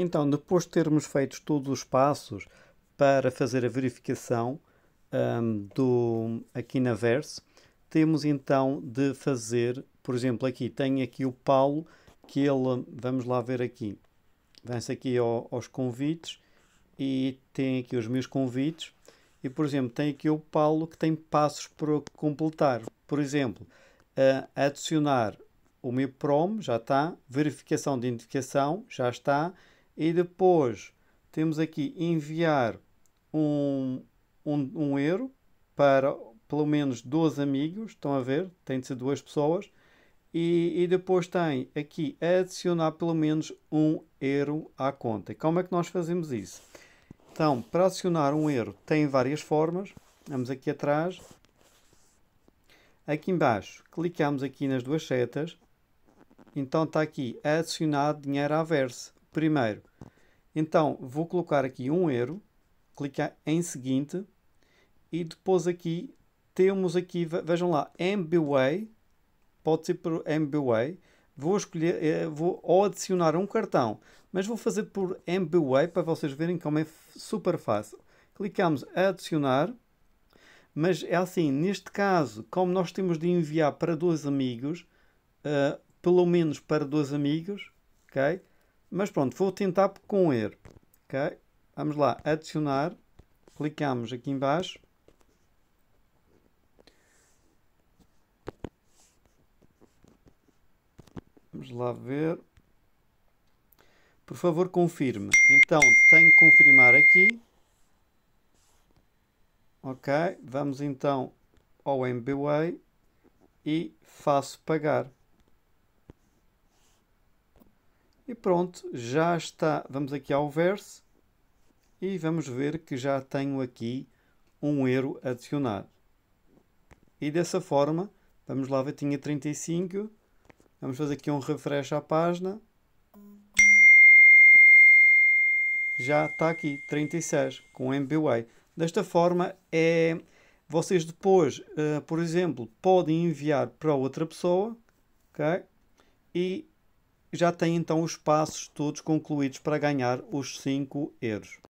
Então, depois de termos feito todos os passos para fazer a verificação um, do, aqui na Verse, temos então de fazer, por exemplo, aqui tem aqui o Paulo, que ele, vamos lá ver aqui, vem-se aqui ao, aos convites e tem aqui os meus convites e, por exemplo, tem aqui o Paulo que tem passos para completar. Por exemplo, adicionar o meu prom, já está, verificação de indicação, já está, e depois temos aqui enviar um, um, um euro para pelo menos 12 amigos, estão a ver? Tem de ser duas pessoas. E, e, depois tem aqui adicionar pelo menos um euro à conta. Como é que nós fazemos isso? Então, para adicionar um euro tem várias formas. Vamos aqui atrás. Aqui embaixo, clicamos aqui nas duas setas. Então está aqui adicionar dinheiro à verse primeiro. Então, vou colocar aqui um euro, clicar em seguinte e depois aqui temos aqui, vejam lá, MBWay, pode ser por MBWay. Vou escolher, eh, vou adicionar um cartão, mas vou fazer por MBWay para vocês verem como é super fácil. Clicamos adicionar, mas é assim, neste caso, como nós temos de enviar para dois amigos, uh, pelo menos para dois amigos, ok? Mas pronto, vou tentar com erro. Ok? Vamos lá, adicionar. Clicamos aqui embaixo. Vamos lá ver. Por favor, confirme. Então, tenho que confirmar aqui. Ok, vamos então ao MBWay e faço pagar. E pronto, já está. Vamos aqui ao verso e vamos ver que já tenho aqui um euro adicionado. E dessa forma, vamos lá ver, tinha 35. Vamos fazer aqui um refresh à página. Já está aqui, 36, com MBWay. Desta forma, é, vocês depois, uh, por exemplo, podem enviar para outra pessoa, ok? E já tem então os passos todos concluídos para ganhar os 5 euros.